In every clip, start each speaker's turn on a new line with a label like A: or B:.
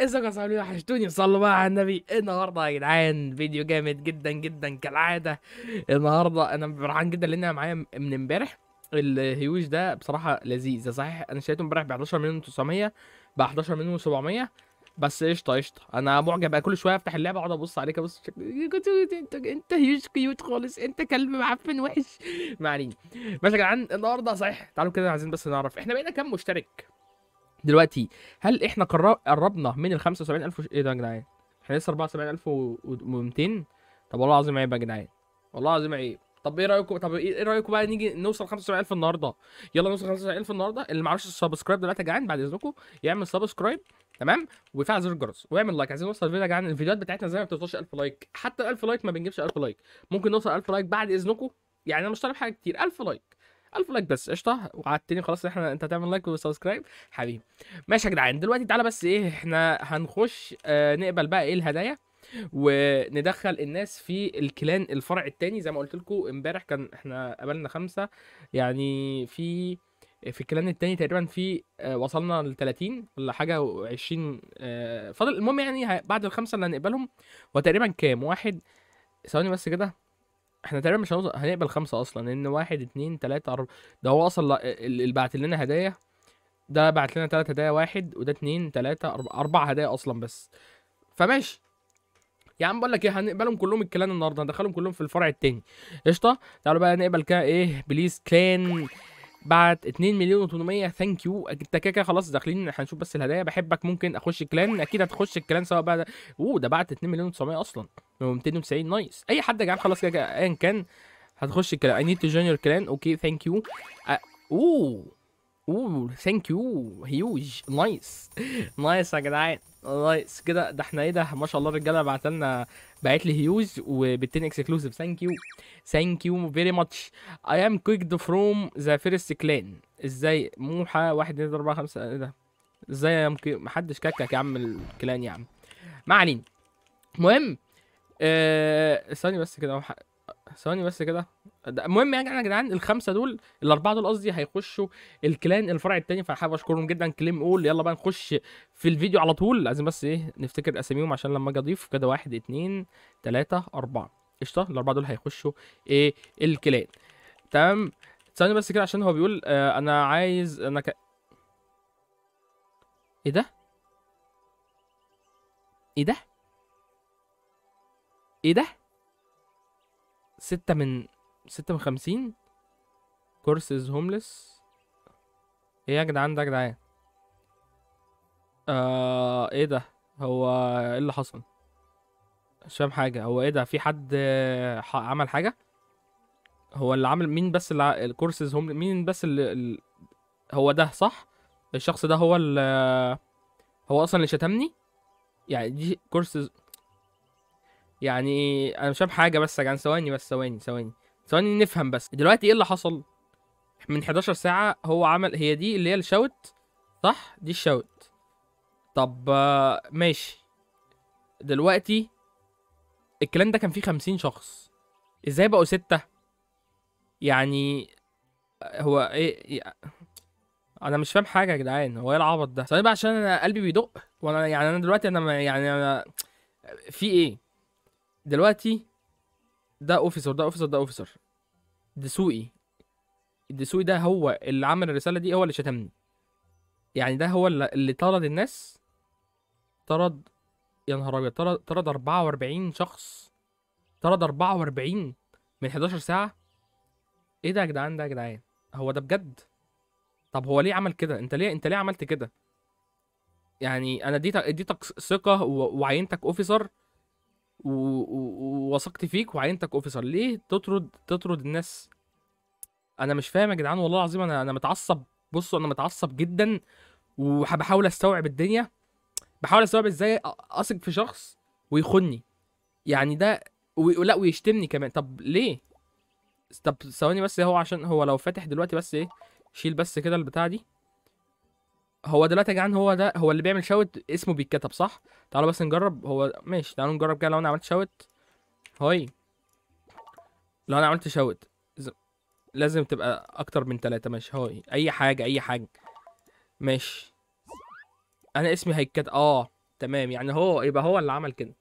A: ازيكم يا صاحبي وحشتوني صلوا بقى على النبي النهارده يا جدعان فيديو جامد جدا جدا كالعاده النهارده انا فرحان جدا لان انا معايا من امبارح الهيوج ده بصراحه لذيذ صحيح انا شريته امبارح ب 11 مليون 900 ب 11 مليون 700 بس قشطه قشطه انا معجب بقى كل شويه افتح اللعبه اقعد ابص عليك ابص انت انت هيوج كيوت خالص انت كلب معفن وحش ما علينا ماشي يا جدعان النهارده صحيح تعالوا كده عايزين بس نعرف احنا بقينا كام مشترك دلوقتي هل احنا قربنا من ال 75000 ايه ده يا جدعان احنا لسه 74200 طب والله العظيم عيب يا جدعان والله العظيم عيب طب ايه رايكم طب ايه, إيه رايكم بقى نيجي نوصل 75000 النهارده يلا نوصل 75000 النهارده اللي ما عرفش سبسكرايب دلوقتي يا جدعان بعد اذنكم يعمل سبسكرايب تمام ويفعل زر الجرس ويعمل لايك عايزين نوصل الفيديو يا جدعان الفيديوهات بتاعتنا زي ما بتوصلش 1000 لايك حتى ال 1000 لايك ما بنجيبش 1000 لايك ممكن نوصل 1000 لايك بعد اذنكم يعني انا مش طالب حاجه كتير 1000 لايك 1000 لايك بس قشطه وعدتني خلاص احنا انت هتعمل لايك وسبسكرايب حبيبي ماشي يا جدعان دلوقتي تعالى بس ايه احنا هنخش اه نقبل بقى ايه الهدايا وندخل الناس في الكلان الفرع الثاني زي ما قلت لكم امبارح كان احنا قابلنا خمسه يعني في في الكلان الثاني تقريبا في اه وصلنا ل 30 ولا حاجه و20 اه فاضل المهم يعني بعد الخمسه اللي هنقبلهم هو تقريبا كام واحد ثواني بس كده احنا تقريبا مش هنوصل هنقبل خمسة اصلا لان واحد اتنين تلاتة اربعة ده هو اصلا اللي بعت لنا هدايا ده بعت لنا تلات هدايا واحد وده اتنين تلاتة اربعة اربع هدايا اصلا بس فماشي يا عم بقول لك ايه هنقبلهم كلهم الكلان النهارده هندخلهم كلهم في الفرع التاني قشطه تعالوا بقى نقبل كده ايه بليز كلان بعت 2 مليون و800 ثانك يو انت كده كده خلاص داخلين هنشوف بس الهدايا بحبك ممكن اخش الكلان اكيد هتخش الكلان سواء بقى ده اوه ده بعت 2 مليون و900 اصلا ب 290 نايس اي حد يا جدعان خلاص كده ايا كان هتخش الكلام اي نيد تو جونيور كلان اوكي ثانك يو اوه اوه ثانك يو هيوج نايس نايس يا جدعان نايس كده ده احنا ايه ده ما شاء الله الرجاله بعت لنا بعت لي هيوج وبالتين اكسكلوسيف ثانك يو ثانك يو فيري ماتش اي ام كويكد فروم ذا فيرست كلان ازاي موحى 1 2 اربعة 4 5 ايه ده ازاي يا محدش ككك يا عم الكلان يا عم ما علينا المهم آه، ثواني بس كده ثواني بس كده المهم يا يعني يا جدعان الخمسه دول الاربعه دول قصدي هيخشوا الكلان الفرع الثاني فحابب اشكرهم جدا كليم اول يلا بقى نخش في الفيديو على طول لازم بس ايه نفتكر اساميهم عشان لما اجي اضيف كده واحد اثنين ثلاثه اربعه قشطه الاربعه دول هيخشوا ايه الكلان تمام ثواني بس كده عشان هو بيقول آه انا عايز انا ك... ايه ده ايه ده ايه ده ستة من ستة من خمسين كورسز هوملس ايه يا جدعان ده يا جدعان آه ايه ده هو ايه اللي حصل مش فاهم حاجة هو ايه ده في حد عمل حاجة هو اللي عمل مين بس اللي الكورسز هم مين بس اللي ال... هو ده صح الشخص ده هو اللي هو اصلا اللي شتمني يعني دي كورسز يعني انا مش فاهم حاجه بس يا جدعان ثواني بس ثواني ثواني ثواني نفهم بس دلوقتي ايه اللي حصل من 11 ساعه هو عمل هي دي اللي هي الشوت صح دي الشوت طب ماشي دلوقتي الكلام ده كان فيه 50 شخص ازاي بقوا ستة يعني هو ايه انا مش فاهم حاجه يا جدعان هو ايه العبط ده ثواني بقى عشان انا قلبي بيدق وانا يعني انا دلوقتي انا يعني انا في ايه دلوقتي ده اوفيسر ده اوفيسر ده اوفيسر دسوقي الدسوقي ده هو اللي عمل الرساله دي هو اللي شتمني يعني ده هو اللي طرد الناس طرد يا نهار ابيض طرد طرد 44 شخص طرد 44 من 11 ساعه ايه ده يا جدعان ده يا جدعان هو ده بجد طب هو ليه عمل كده انت ليه انت ليه عملت كده يعني انا اديتك اديتك ثقه وعينتك اوفيسر ووثقت فيك وعينتك اوفيسر ليه تطرد تطرد الناس انا مش فاهم يا جدعان والله العظيم انا انا متعصب بصوا انا متعصب جدا وبحاول استوعب الدنيا بحاول استوعب ازاي اثق في شخص ويخني يعني ده لا ويشتمني كمان طب ليه طب ثواني بس هو عشان هو لو فاتح دلوقتي بس ايه شيل بس كده البتاع دي هو دلوقتي يا جدعان هو ده هو اللي بيعمل شاوت اسمه بيتكتب صح تعالوا بس نجرب هو ماشي تعالوا نجرب كده لو انا عملت شاوت هاي لو انا عملت شاوت لازم تبقى اكتر من ثلاثة ماشي هاي اي حاجة اي حاجة ماشي انا اسمي هيتكتب اه تمام يعني هو يبقى هو اللي عمل كده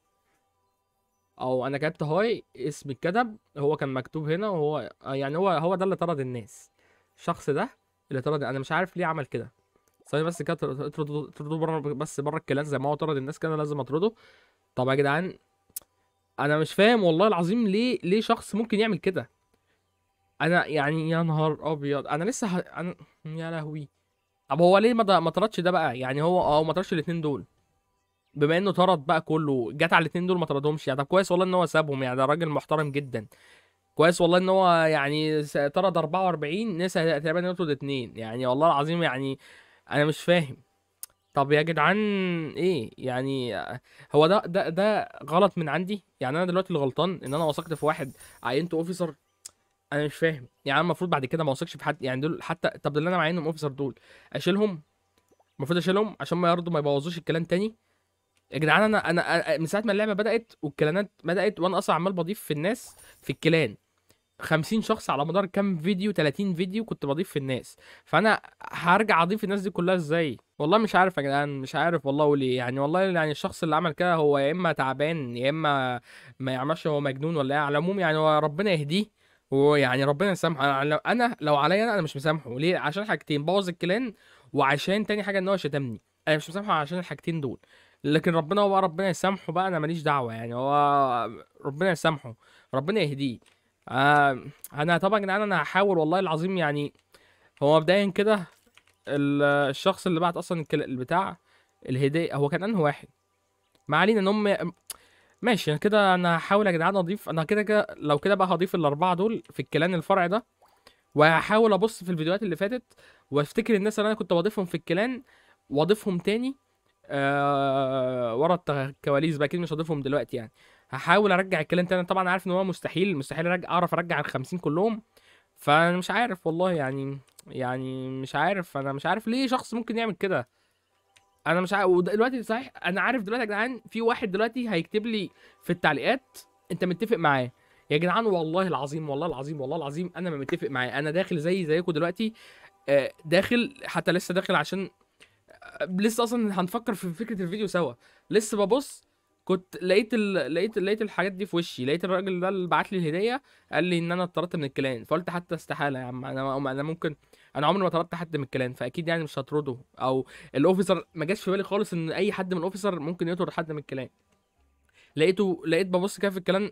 A: او انا كتبت هاي اسمي اتكتب هو كان مكتوب هنا وهو يعني هو هو ده اللي طرد الناس الشخص ده اللي طرد انا مش عارف ليه عمل كده ثانية بس كده اطردوا بره بس بره الكلان زي ما هو طرد الناس كده لازم اطرده طب يا جدعان انا مش فاهم والله العظيم ليه ليه شخص ممكن يعمل كده انا يعني يا نهار ابيض انا لسه ه... انا يا لهوي طب هو ليه ما دا... ما طردش ده بقى يعني هو اه ما طردش الاثنين دول بما انه طرد بقى كله جت على الاثنين دول ما طردهمش يعني طب كويس والله ان هو سابهم يعني ده راجل محترم جدا كويس والله ان هو يعني طرد 44 نسى تقريبا يطرد اثنين يعني والله العظيم يعني انا مش فاهم طب يا جدعان ايه يعني هو ده ده ده غلط من عندي يعني انا دلوقتي اللي غلطان ان انا وثقت في واحد عينته اوفيسر انا مش فاهم يعني المفروض بعد كده ما اوثقش في حد يعني دول حتى طب اللي انا معينهم اوفيسر دول اشيلهم المفروض اشيلهم عشان ما يرضوا ما يبوظوش الكلام تاني يا جدعان انا انا من ساعه ما اللعبه بدات والكلانات بدات وانا اصلا عمال بضيف في الناس في الكلان 50 شخص على مدار كام فيديو 30 فيديو كنت بضيف في الناس فانا هرجع اضيف الناس دي كلها ازاي والله مش عارف يا جدعان مش عارف والله وليه يعني والله يعني الشخص اللي عمل كده هو يا اما تعبان يا اما ما يعملش هو مجنون ولا ايه على العموم يعني هو ربنا يهديه ويعني ربنا يسامحه انا لو انا لو عليا انا انا مش مسامحه ليه عشان حاجتين بوظ الكلان وعشان تاني حاجه ان هو شتمني انا مش مسامحه عشان الحاجتين دول لكن ربنا هو بقى ربنا يسامحه بقى انا ماليش دعوه يعني هو ربنا يسامحه ربنا يهديه آه انا طبعا يا جدعان انا هحاول والله العظيم يعني هو مبدئيا كده الشخص اللي بعت اصلا البتاع الهديه هو كان انه واحد ما علينا ان هم ماشي انا كده انا هحاول يا جدعان اضيف انا كده كده لو كده بقى هضيف الاربعه دول في الكلان الفرع ده وهحاول ابص في الفيديوهات اللي فاتت وافتكر الناس اللي انا كنت بضيفهم في الكلان واضيفهم تاني آه ورا الكواليس بقى اكيد مش هضيفهم دلوقتي يعني هحاول ارجع الكلام تاني طبعا عارف ان هو مستحيل مستحيل ارجع اعرف ارجع ال 50 كلهم فانا مش عارف والله يعني يعني مش عارف انا مش عارف ليه شخص ممكن يعمل كده انا مش عارف ودلوقتي صحيح انا عارف دلوقتي يا جدعان في واحد دلوقتي هيكتب لي في التعليقات انت متفق معاه يا جدعان والله العظيم والله العظيم والله العظيم انا ما متفق معاه انا داخل زي زيكم دلوقتي آه، داخل حتى لسه داخل عشان آه، لسه اصلا هنفكر في فكره الفيديو سوا لسه ببص كنت لقيت ال... لقيت لقيت الحاجات دي في وشي لقيت الراجل ده اللي بعت لي الهديه قال لي ان انا اتطردت من الكلان فقلت حتى استحاله يا عم انا انا ممكن انا عمري ما طردت حد من الكلان فاكيد يعني مش هطرده او الاوفيسر ما جاش في بالي خالص ان اي حد من الاوفيسر ممكن يطرد حد من الكلان لقيته لقيت ببص كده في الكلام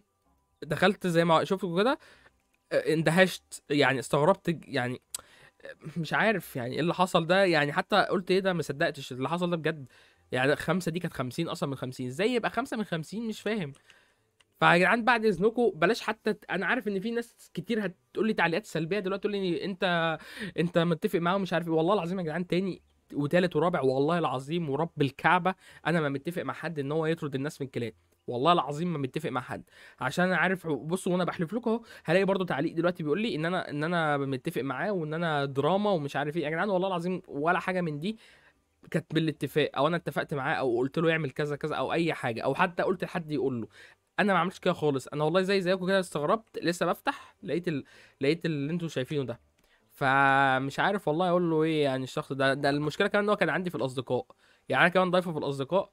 A: دخلت زي ما شفته كده آه، اندهشت يعني استغربت يعني مش عارف يعني ايه اللي حصل ده يعني حتى قلت ايه ده ما صدقتش اللي حصل ده بجد يعني خمسة دي كانت 50 اصلا من 50 ازاي يبقى خمسة من 50 مش فاهم فيا جدعان بعد اذنكم بلاش حتى انا عارف ان في ناس كتير هتقول لي تعليقات سلبيه دلوقتي تقول لي انت انت متفق معاه ومش عارف إيه. والله العظيم يا جدعان تاني وتالت ورابع والله العظيم ورب الكعبه انا ما متفق مع حد ان هو يطرد الناس من الكلاب والله العظيم ما متفق مع حد عشان انا عارف بصوا وانا بحلف لكم اهو هلاقي برضو تعليق دلوقتي بيقول لي ان انا ان انا متفق معاه وان انا دراما ومش عارف ايه يا جدعان والله العظيم ولا حاجه من دي كانت بالاتفاق او انا اتفقت معاه او قلت له يعمل كذا كذا او اي حاجه او حتى قلت لحد يقول له انا ما عملتش كده خالص انا والله زي زيكم كده استغربت لسه بفتح لقيت ال... لقيت اللي انتم شايفينه ده فمش عارف والله اقول له ايه يعني الشخص ده ده المشكله كمان ان هو كان عندي في الاصدقاء يعني انا كمان ضايفه في الاصدقاء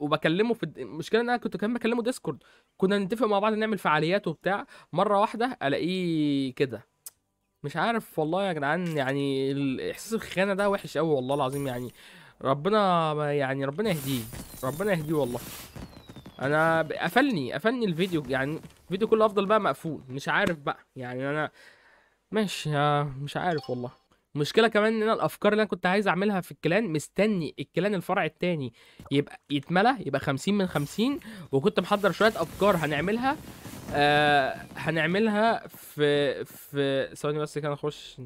A: وبكلمه في المشكله ان انا كنت كمان بكلمه ديسكورد كنا نتفق مع بعض نعمل فعاليات وبتاع مره واحده الاقيه كده مش عارف والله يا جدعان يعني الاحساس الخيانه ده وحش قوي والله العظيم يعني ربنا يعني ربنا يهديه ربنا يهديه والله انا قفلني قفلني الفيديو يعني الفيديو كله افضل بقى مقفول مش عارف بقى يعني انا ماشي آه، مش عارف والله المشكله كمان ان انا الافكار اللي انا كنت عايز اعملها في الكلان مستني الكلان الفرع التاني يبقى يتملى يبقى 50 من 50 وكنت محضر شويه افكار هنعملها آه، هنعملها في في ثواني بس كده نخش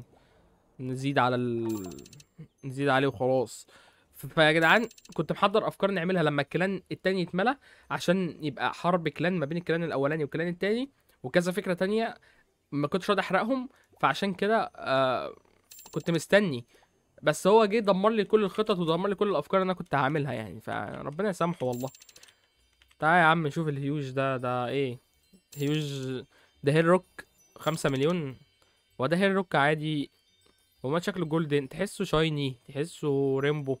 A: نزيد على ال... نزيد عليه وخلاص فيا جدعان كنت محضر افكار نعملها لما الكلان التاني يتملى عشان يبقى حرب كلان ما بين الكلان الاولاني والكلان التاني وكذا فكره تانية ما كنتش راضي احرقهم فعشان كده آه كنت مستني بس هو جه دمر لي كل الخطط ودمر لي كل الافكار اللي انا كنت هعملها يعني فربنا يسامحه والله تعالى يا عم نشوف الهيوج ده ده ايه هيوج ده روك خمسة مليون وده روك عادي وما شكله جولدن تحسه شايني تحسه ريمبو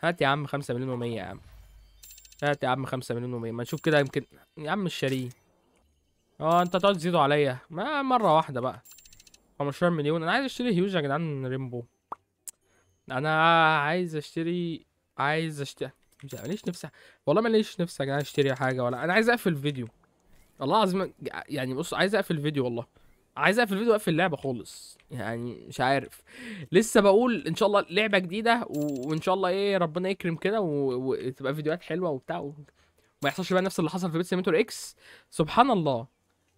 A: هات يا عم خمسة مليون ومية يا عم هات يا عم خمسة مليون ومية ما نشوف كده يمكن يا عم الشاريه اه انت تقعد تزيدوا عليا ما مرة واحدة بقى 15 مليون انا عايز اشتري هيوج يا جدعان ريمبو انا عايز اشتري عايز اشتري ماليش نفسي والله ماليش نفسي يا جدعان اشتري حاجة ولا انا عايز اقفل الفيديو الله العظيم يعني بص عايز اقفل الفيديو والله عايز اقفل الفيديو واقفل اللعبه خالص يعني مش عارف لسه بقول ان شاء الله لعبه جديده وان شاء الله ايه ربنا يكرم كده و... وتبقى فيديوهات حلوه وبتاع و... ما يحصلش بقى نفس اللي حصل في بيت سيميتور اكس سبحان الله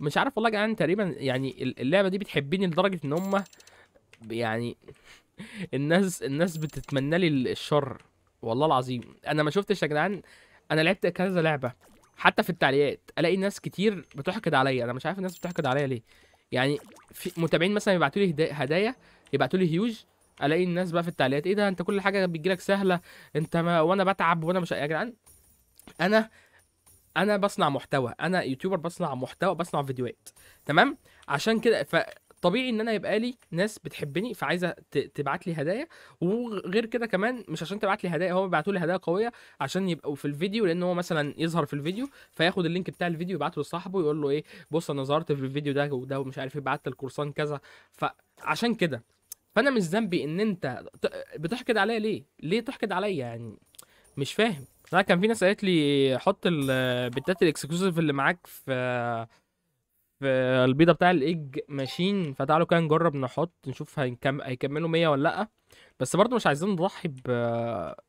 A: مش عارف والله يا جدعان تقريبا يعني اللعبه دي بتحبني لدرجه ان هم يعني الناس الناس بتتمنى لي الشر والله العظيم انا ما شفتش يا جدعان انا لعبت كذا لعبه حتى في التعليقات الاقي ناس كتير بتحقد عليا انا مش عارف الناس بتحقد عليا ليه يعني في متابعين مثلا يبعتوا لي هدايا يبعتوا لي هيوج الاقي الناس بقى في التعليقات ايه ده انت كل حاجه بتجيلك سهله انت ما وانا بتعب وانا مش يا جدعان انا انا بصنع محتوى انا يوتيوبر بصنع محتوى بصنع فيديوهات تمام عشان كده ف طبيعي ان انا يبقى لي ناس بتحبني فعايزه تبعت لي هدايا وغير كده كمان مش عشان تبعت لي هدايا هو بيبعتوا لي هدايا قويه عشان يبقوا في الفيديو لان هو مثلا يظهر في الفيديو فياخد اللينك بتاع الفيديو يبعته لصاحبه يقول له ايه بص انا ظهرت في الفيديو ده وده ومش عارف ايه بعت الكورسان كذا فعشان كده فانا مش ذنبي ان انت بتحقد عليا ليه ليه تحقد عليا يعني مش فاهم لا كان في ناس قالت لي حط البتات الاكسكلوسيف اللي معاك في في البيضه بتاع الايج ماشين فتعالوا كده نجرب نحط نشوف هنكم... هيكملوا 100 ولا لا بس برضو مش عايزين نضحي ب...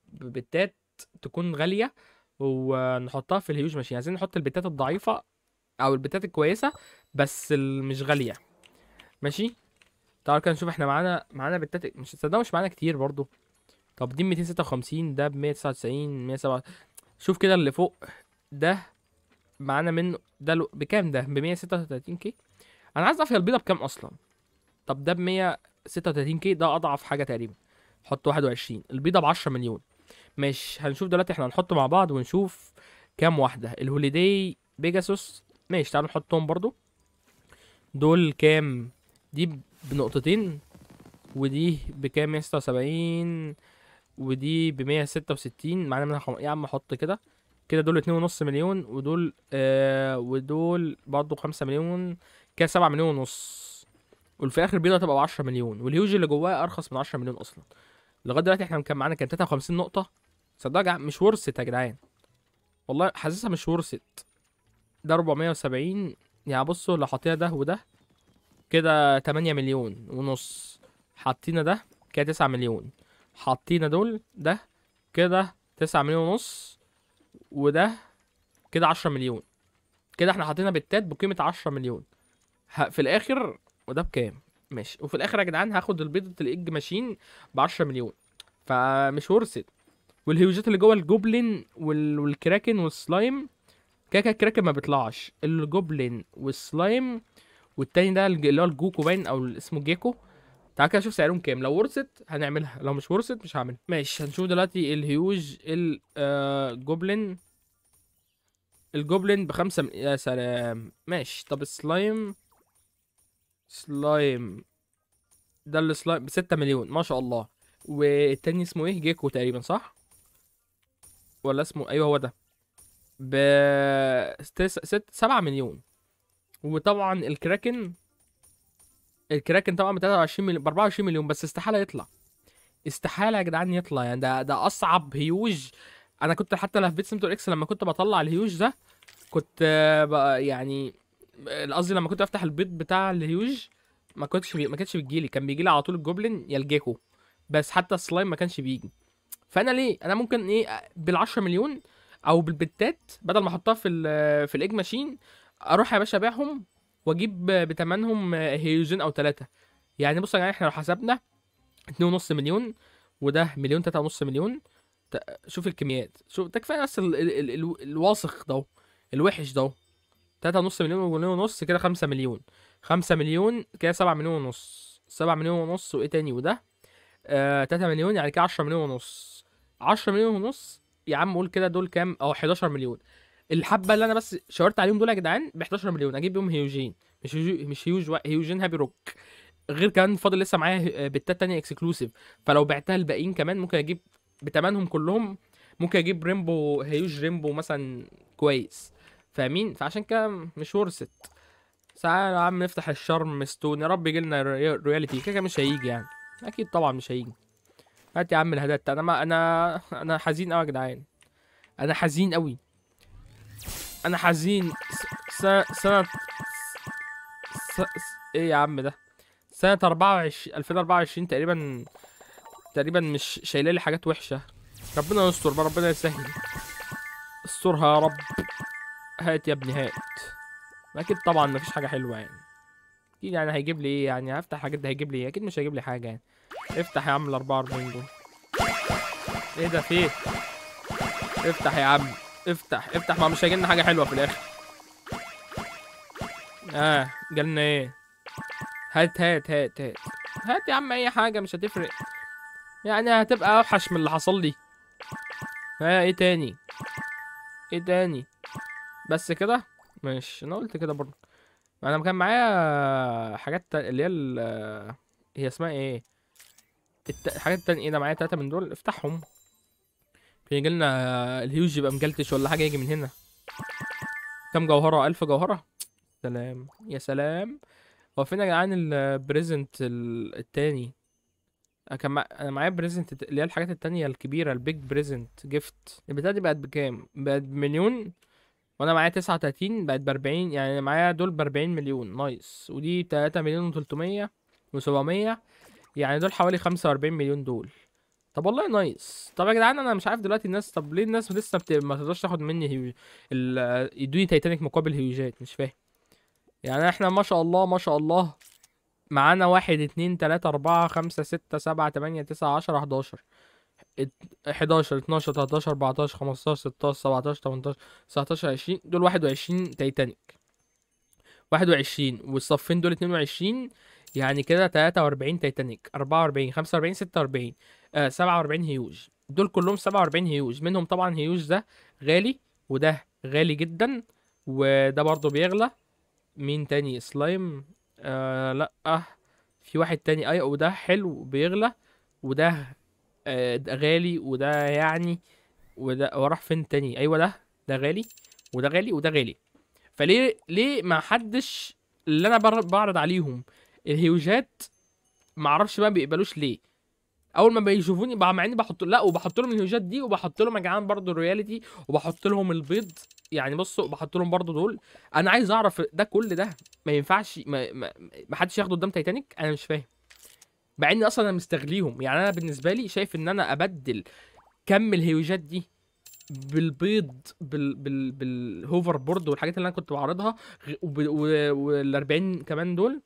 A: ببتات تكون غاليه ونحطها في الهيوج ماشين عايزين نحط البتات الضعيفه او البتات الكويسه بس مش غاليه ماشي تعالوا كده نشوف احنا معانا معانا بتات مش تصدقوا مش معانا كتير برضو طب دي 256 ده ب 199 107 شوف كده اللي فوق ده معانا منه ده لو... بكام ده ب 136 كي انا عايز اعرف هي البيضه بكام اصلا طب ده ب 136 كي ده اضعف حاجه تقريبا حط 21 البيضه ب 10 مليون مش هنشوف دلوقتي احنا هنحط مع بعض ونشوف كام واحده الهوليداي بيجاسوس ماشي تعالوا نحطهم برضو دول كام دي بنقطتين ودي بكام 176 ودي ب 166 معانا منها خم... يا عم احط كده كده دول اتنين ونص مليون ودول آه ودول برضه خمسة مليون كده سبعة مليون ونص وفي الاخر بيضه تبقى ب 10 مليون والهيوج اللي جواه ارخص من 10 مليون اصلا لغايه دلوقتي احنا كان معانا كان 53 نقطه صدق مش ورثت يا جدعان والله حاسسها مش ورثت ده 470 يعني بصوا لو حطينا ده وده كده 8 مليون ونص حطينا ده كده 9 مليون حطينا دول ده كده 9 مليون ونص وده كده 10 مليون كده احنا حاطينها بالتات بقيمه 10 مليون في الاخر وده بكام ماشي وفي الاخر يا جدعان هاخد البيضة الايج ماشين ب 10 مليون فمش ورثت والهيوجات اللي جوه الجوبلين والكراكن والسلايم كاكا كده الكراكن ما بيطلعش الجوبلين والسلايم والتاني ده اللي هو الجوكو باين او اسمه جيكو تعال كده نشوف سعرهم كام لو ورثت هنعملها لو مش ورثت مش هعملها ماشي هنشوف دلوقتي الهيوج الجوبلين آه، الجوبلين بخمسة م... يا سلام ماشي طب السلايم سلايم ده السلايم بستة مليون ما شاء الله والتاني اسمه ايه جيكو تقريبا صح ولا اسمه ايوه هو ده ب ست سبعة مليون وطبعا الكراكن الكراكن طبعا ب 23 مليون ب 24 مليون بس استحاله يطلع استحاله يا جدعان يطلع يعني ده ده اصعب هيوج انا كنت حتى لفيت سيمتور اكس لما كنت بطلع الهيوج ده كنت يعني قصدي لما كنت افتح البيض بتاع الهيوج ما كنتش بي... ما بيجي لي كان بيجيلي على طول الجوبلين يا الجيكو بس حتى السلايم ما كانش بيجي فانا ليه انا ممكن ايه بال10 مليون او بالبتات بدل ما احطها في الـ في الايج ماشين اروح يا باشا ابيعهم واجيب بتمنهم هيروجين او ثلاثه يعني بص يا يعني جماعه احنا لو حسبنا 2.5 مليون وده مليون 3.5 مليون شوف الكميات شوف ده كفايه بس ال... ال... ال... الواثق ده الوحش ده 3.5 مليون ومليون ونص كده 5 مليون 5 مليون كده 7 مليون ونص 7 مليون ونص وايه تاني وده آه 3 مليون يعني كده 10 مليون ونص 10 مليون ونص يا عم قول كده دول كام او 11 مليون الحبه اللي انا بس شاورت عليهم دول يا جدعان ب 11 مليون اجيب بيهم هيوجين مش هيوج مش هيوج هيوجين هابي روك غير كمان فاضل لسه معايا آه، بتات تانية اكسكلوسيف فلو بعتها الباقيين كمان ممكن اجيب بتمنهم كلهم ممكن اجيب ريمبو هيوج ريمبو مثلا كويس فاهمين فعشان كده مش ورثت تعالى يا عم نفتح الشرم ستون يا رب يجي لنا رويالتي كده مش هيجي يعني اكيد طبعا مش هيجي هات يا عم الهدات انا ما انا انا حزين قوي يا جدعان انا حزين قوي انا حزين سنة سنة ايه يا عم ده سنة 24 2024 تقريبا تقريبا مش شايله لي حاجات وحشة ربنا يستر بقى ربنا يسهل استرها يا رب هات يا ابني هات اكيد طبعا مفيش حاجة حلوة يعني اكيد يعني هيجيب لي ايه يعني هفتح حاجات ده هيجيب لي ايه اكيد مش هيجيب لي حاجة يعني افتح يا عم الاربعة 44 دول ايه ده فين افتح يا عم افتح افتح ما مش هيجيلنا حاجه حلوه في الاخر اه جالنا ايه هات هات هات هات هات يا عم اي حاجه مش هتفرق يعني هتبقى اوحش من اللي حصل لي ها آه، ايه تاني ايه تاني بس كده ماشي انا قلت كده برضه انا كان معايا حاجات اللي هي ال... هي اسمها ايه الت... الحاجات التانية ايه ده معايا تلاتة من دول افتحهم في لنا الهيوج يبقى مجلتش ولا حاجه يجي من هنا كام جوهره ألف جوهره سلام يا سلام هو فين يا جدعان البريزنت التاني كان انا معايا بريزنت اللي هي الحاجات التانية الكبيرة البيج بريزنت جيفت البتاعة دي بقت بكام؟ بقت بمليون وانا معايا تسعة وتلاتين بقت بأربعين يعني معايا دول بأربعين مليون نايس ودي تلاتة مليون وتلتمية وسبعمية يعني دول حوالي خمسة وأربعين مليون دول طب والله نايس طب يا جدعان انا مش عارف دلوقتي الناس طب ليه الناس لسه بت... ما تقدرش تاخد مني هيو... ال... يدوني تايتانيك مقابل هيوجات مش فاهم يعني احنا ما شاء الله ما شاء الله معانا واحد اتنين تلاتة اربعة خمسة ستة سبعة تمانية تسعة عشرة حداشر حداشر اتناشر تلاتاشر اربعتاشر خمستاشر ستاشر سبعتاشر تمنتاشر تسعتاشر عشرين دول واحد وعشرين تايتانيك واحد وعشرين والصفين دول اتنين وعشرين يعني كده تلاتة واربعين تايتانيك اربعة واربعين خمسة واربعين ستة واربعين آه، سبعة 47 هيوج دول كلهم 47 هيوج منهم طبعا هيوج ده غالي وده غالي جدا وده برضو بيغلى مين تاني سلايم آه لا آه في واحد تاني اي وده حلو بيغلى وده آه غالي وده يعني وده وراح فين تاني ايوه ده ده غالي وده غالي وده غالي فليه ليه ما حدش اللي انا بعرض عليهم الهيوجات معرفش بقى بيقبلوش ليه اول ما بيشوفوني مع اني بحط لا وبحط لهم الهوجات دي وبحط لهم يا جدعان برضه الرياليتي وبحط لهم البيض يعني بصوا بحط لهم برضه دول انا عايز اعرف ده كل ده ما ينفعش ما, ما, ما حدش ياخده قدام تايتانيك انا مش فاهم مع اني اصلا انا مستغليهم يعني انا بالنسبه لي شايف ان انا ابدل كم الهيوجات دي بالبيض بال بال بالهوفر بورد والحاجات اللي انا كنت بعرضها وال 40 كمان دول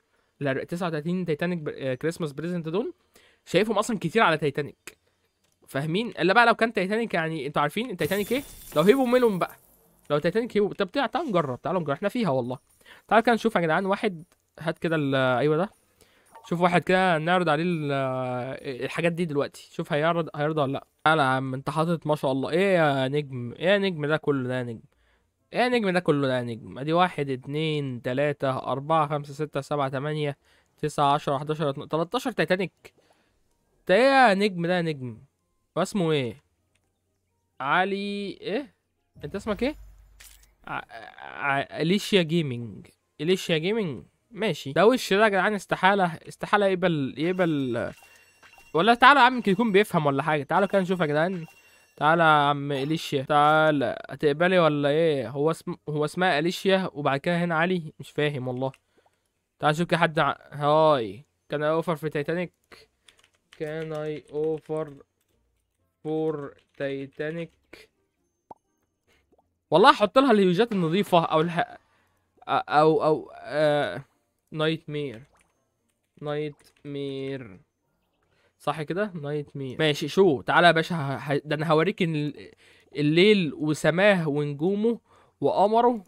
A: 39 تايتانيك كريسماس بريزنت دول شايفهم اصلا كتير على تايتانيك فاهمين الا بقى لو كان تايتانيك يعني انتوا عارفين تايتانيك ايه لو هيبوا منهم بقى لو تايتانيك هيبوا طب تعالوا نجرب تعالوا نجرب احنا فيها والله تعالوا كده نشوف يا جدعان واحد هات كده ايوه ده شوف واحد كده نعرض عليه آه، الحاجات دي دلوقتي شوف هيعرض هيرضى ولا لا انا يا عم انت حاطط ما شاء الله ايه يا نجم ايه يا نجم ده كله ده يا نجم ايه يا نجم ده كله ده يا نجم ادي واحد اتنين تلاتة اربعة خمسة ستة سبعة تمانية تسعة عشرة حداشر تلاتاشر تايتانيك انت نجم ده نجم واسمه ايه علي ايه انت اسمك ايه ع... اليشيا جيمنج اليشيا جيمنج ماشي ده وش ده يا جدعان استحاله استحاله يقبل يقبل ولا تعالى يا عم يمكن يكون بيفهم ولا حاجه تعالوا كده نشوف يا جدعان تعالى يا عم اليشيا تعالى هتقبلي ولا ايه هو اسم هو اسمها اليشيا وبعد كده هنا علي مش فاهم والله تعالى شوف كده حد هاي كان اوفر في تايتانيك can I offer for Titanic والله احط لها الهيوجات النظيفة او الح... او او نايت مير نايت مير صح كده نايت مير ماشي شو تعالى يا باشا ه... ده انا هوريك الليل وسماه ونجومه وقمره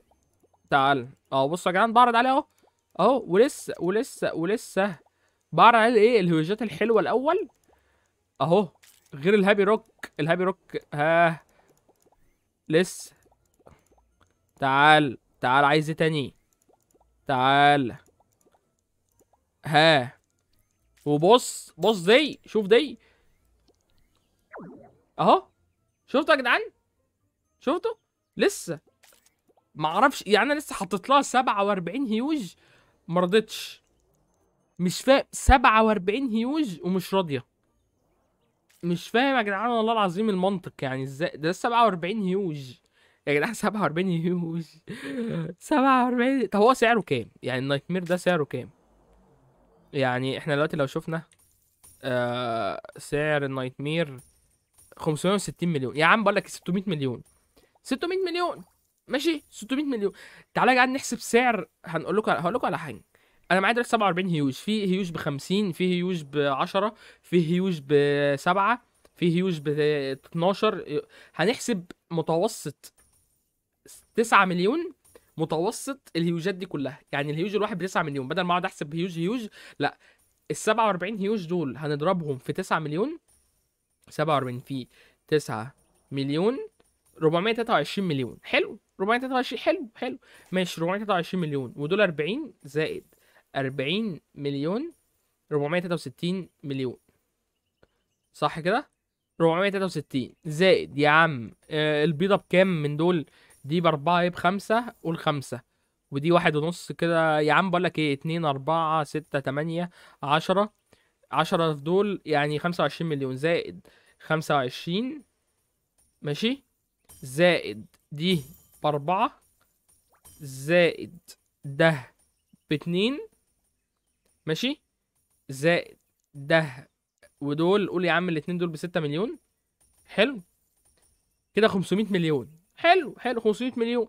A: تعال اه بصوا يا جدعان بعرض عليه اهو اهو ولسه ولسه ولسه بعرض على ايه الهوجات الحلوه الاول اهو غير الهابي روك الهابي روك ها لسه تعال تعال عايز ايه تاني تعال ها وبص بص دي شوف دي اهو شفتوا يا جدعان شفتوا لسه معرفش يعني انا لسه حطيت لها 47 هيوج مرضتش مش فاهم 47 هيوج ومش راضيه مش فاهم يا جدعان والله العظيم المنطق يعني ازاي ده 47 هيوج يا جدعان 47 هيوج 47 طب هو سعره كام يعني النايت مير ده سعره كام يعني احنا دلوقتي لو شفنا آه سعر النايت مير 560 مليون يا عم بقول لك 600 مليون 600 مليون ماشي 600 مليون تعالى يا جدعان نحسب سعر هنقول لكم هقول لكم على حاجه انا معايا دلوقتي 47 هيوج في هيوج ب 50 في هيوج ب 10 في هيوج ب 7 في هيوج ب 12 هنحسب متوسط 9 مليون متوسط الهيوجات دي كلها يعني الهيوج الواحد ب 9 مليون بدل ما اقعد احسب هيوج هيوج لا ال 47 هيوج دول هنضربهم في 9 مليون 47 في 9 مليون 423 مليون حلو 423 حلو حلو ماشي 423 مليون ودول 40 زائد 40 مليون 463 مليون صح كده 463 زائد يا عم آه، البيضه بكام من دول دي باربعة ايه بخمسة قول خمسة ودي واحد ونص كده يا عم بقولك ايه اتنين اربعة ستة تمانية عشرة عشرة في دول يعني خمسة وعشرين مليون زائد خمسة وعشرين ماشي زائد دي باربعة زائد ده باتنين ماشي زائد ده ودول قول يا عم الاتنين دول بستة مليون حلو كده 500 مليون حلو حلو 500 مليون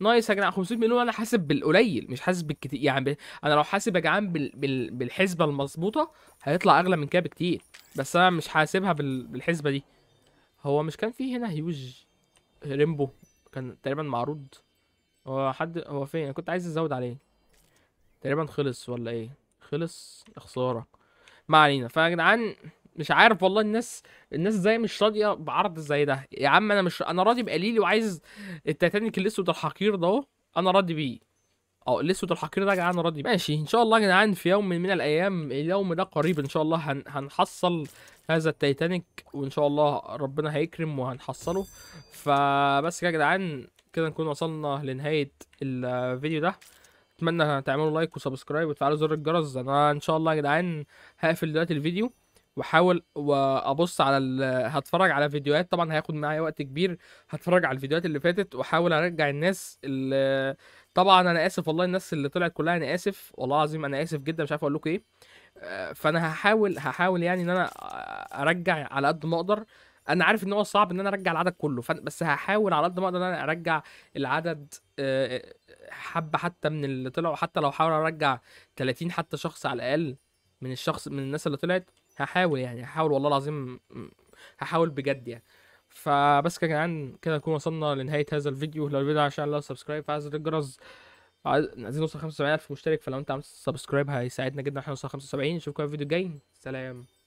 A: نايس يا جدعان 500 مليون انا حاسب بالقليل مش حاسب بالكتير يعني انا لو حاسب يا جدعان بال... بال... بالحسبه المظبوطه هيطلع اغلى من كده بكتير بس انا مش حاسبها بال... بالحسبه دي هو مش كان في هنا هيوج ريمبو كان تقريبا معروض هو حد هو فين انا كنت عايز ازود عليه تقريبا خلص ولا ايه خلص خساره ما علينا فيا جدعان مش عارف والله الناس الناس ازاي مش راضيه بعرض زي ده يا عم انا مش انا راضي بقليلي وعايز التيتانيك الاسود الحقير ده انا راضي بيه اه الاسود الحقير ده يا جدعان راضي بيه ماشي ان شاء الله يا جدعان في يوم من الايام اليوم ده قريب ان شاء الله هن... هنحصل هذا التيتانيك وان شاء الله ربنا هيكرم وهنحصله فبس يا جدعان كده نكون وصلنا لنهايه الفيديو ده اتمنى تعملوا لايك وسبسكرايب وتفعلوا زر الجرس انا ان شاء الله يا جدعان هقفل دلوقتي الفيديو واحاول وابص على ال... هتفرج على فيديوهات طبعا هياخد معايا وقت كبير هتفرج على الفيديوهات اللي فاتت واحاول ارجع الناس اللي... طبعا انا اسف والله الناس اللي طلعت كلها انا اسف والله العظيم انا اسف جدا مش عارف اقول لكم ايه آه، فانا هحاول هحاول يعني ان انا ارجع على قد ما اقدر انا عارف ان هو صعب ان انا ارجع العدد كله بس هحاول على قد ما اقدر ان انا ارجع العدد آه، حبه حتى من اللي طلعوا حتى لو حاول ارجع 30 حتى شخص على الاقل من الشخص من الناس اللي طلعت هحاول يعني هحاول والله العظيم هحاول بجد يعني فبس يا جدعان كده نكون وصلنا لنهايه هذا الفيديو لو الفيديو عشان الله سبسكرايب فعايز الجرس عايزين نوصل 75000 مشترك فلو انت عملت سبسكرايب هيساعدنا جدا احنا نوصل 75 نشوفكم في الفيديو الجاي سلام